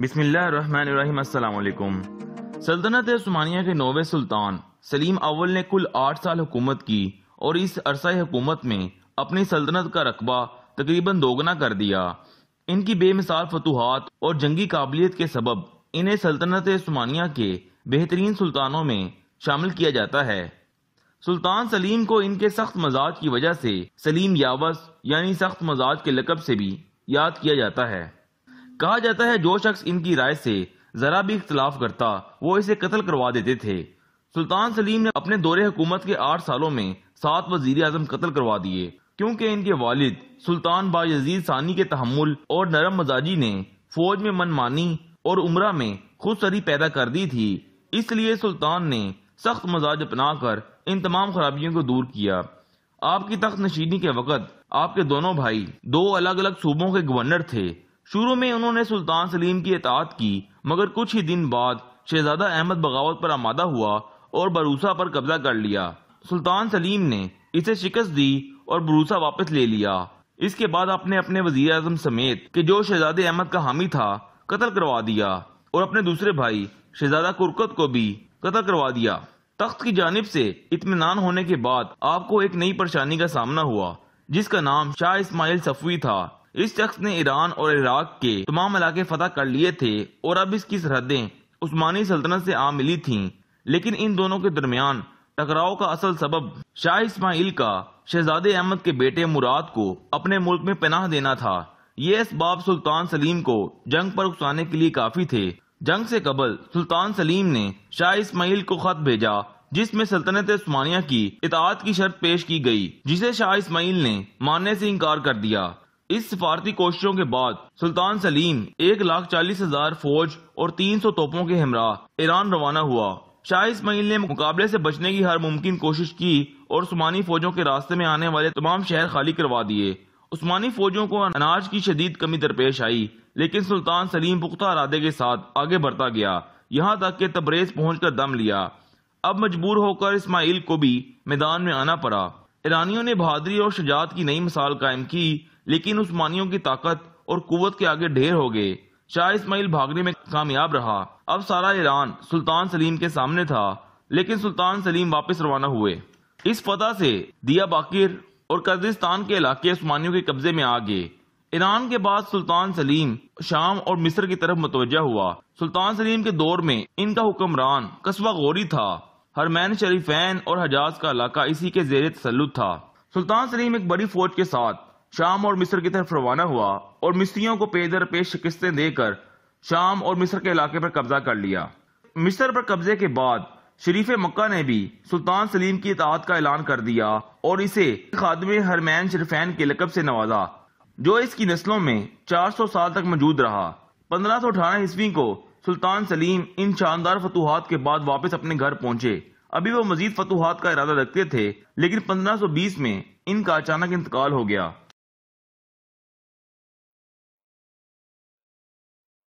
बिस्मिल्लाम सल्तनत स्मानिया के नोवे सुल्तान सलीम अव्वल ने कुल आठ साल हुकूमत की और इस अरसाई हुकूमत में अपनी सल्तनत का रकबा तकरीबन दोगुना कर दिया इनकी बेमिसाल फतूहत और जंगी काबिलियत के सबब इन्हें सल्तनत स्मानिया के बेहतरीन सुल्तानों में शामिल किया जाता है सुल्तान सलीम को इनके सख्त मजाज की वजह से सलीम यावस यानी सख्त मजाज के लकब से भी याद किया जाता है कहा जाता है जो शख्स इनकी राय से जरा भी इख्तलाफ करता वो इसे कत्ल करवा देते थे सुल्तान सलीम ने अपने दौरे हुकूमत के आठ सालों में सात वजीर आजम कत्ल करवा दिए क्योंकि इनके वालिद सुल्तान बाजीद सानी के तहमुल और नरम मजाजी ने फौज में मनमानी और उम्र में खुद सरी पैदा कर दी थी इसलिए सुल्तान ने सख्त मजाज अपना कर इन तमाम खराबियों को दूर किया आपकी तख्त नशीनी के वक़्त आपके दोनों भाई दो अलग अलग सूबों के गवर्नर थे शुरू में उन्होंने सुल्तान सलीम की इतात की मगर कुछ ही दिन बाद शहजादा अहमद बगावत पर आमादा हुआ और बरूसा पर कब्जा कर लिया सुल्तान सलीम ने इसे शिकस्त दी और बरूसा वापस ले लिया इसके बाद अपने अपने वजीर अजम समेत के जो शहजादे अहमद का हामी था कत्ल करवा दिया और अपने दूसरे भाई शहजादा कुरकत को भी कत्ल करवा दिया तख्त की जानब से इतमान होने के बाद आपको एक नई परेशानी का सामना हुआ जिसका नाम शाह इस्माइल सफवी था इस शख्स ने ईरान और इराक के तमाम इलाके फतह कर लिए थे और अब इसकी सरहदें उस्मानी सल्तनत से आ मिली थी लेकिन इन दोनों के दरमियान टकराव का असल सबब शाह इस्माइल का शहजादे अहमद के बेटे मुराद को अपने मुल्क में पनाह देना था ये इसबाब सुल्तान सलीम को जंग पर उकसाने के लिए काफी थे जंग से कबल सुल्तान सलीम ने शाह इस्माइल को खत भेजा जिसमें सल्तनत उस्मानिया की इतात की शर्त पेश की गई जिसे शाह इस्माइल ने मानने से इनकार कर दिया इस सिफारती कोशिशों के बाद सुल्तान सलीम एक लाख चालीस हजार फौज और तीन सौ तोपों के हमरा ईरान रवाना हुआ शाह इसमाइल ने मुकाबले से बचने की हर मुमकिन कोशिश की और उस्मानी फौजों के रास्ते में आने वाले तमाम शहर खाली करवा दिए उस्मानी फौजों को अनाज की शदीद कमी दरपेश आई लेकिन सुल्तान सलीम पुख्ता इरादे के साथ आगे बढ़ता गया यहाँ तक के तबरेज पहुँच कर दम लिया अब मजबूर होकर इसमाइल को भी मैदान में आना पड़ा ईरानियों ने बहादरी और शजात की नई मिसाल कायम की लेकिन उस्मानियों की ताकत और कुत के आगे ढेर हो गए शाह इस्माइल भागने में कामयाब रहा अब सारा ईरान सुल्तान सलीम के सामने था लेकिन सुल्तान सलीम वापस रवाना हुए इस फतह से दिया बाकिर और कर्जिस्तान के इलाके उस्मानियों के कब्जे में आ गए ईरान के बाद सुल्तान सलीम शाम और मिस्र की तरफ मुतवजा हुआ सुल्तान सलीम के दौर में इनका हुक्मरान कस्बा गौरी था हरमैन शरीफैन और हजाज का इलाका इसी के जेर तसलुत था सुल्तान सलीम एक बड़ी फौज के साथ शाम और मिस्र की तरफ रवाना हुआ और मिस्रियों को पेदर पेश शिकस्तें देकर शाम और मिस्र के इलाके पर कब्जा कर लिया मिस्र पर कब्जे के बाद शरीफ मक्का ने भी सुल्तान सलीम की इतहात का ऐलान कर दिया और इसे खादम हरमैन शरीफैन के लकब से नवाजा जो इसकी नस्लों में चार सौ साल तक मौजूद रहा पंद्रह सौ अठारह ईस्वी को सुल्तान सलीम इन शानदार फतूहत के बाद वापस अपने घर पहुंचे अभी वो मजीद फतूहत का इरादा रखते थे लेकिन 1520 में इनका अचानक इंतकाल हो गया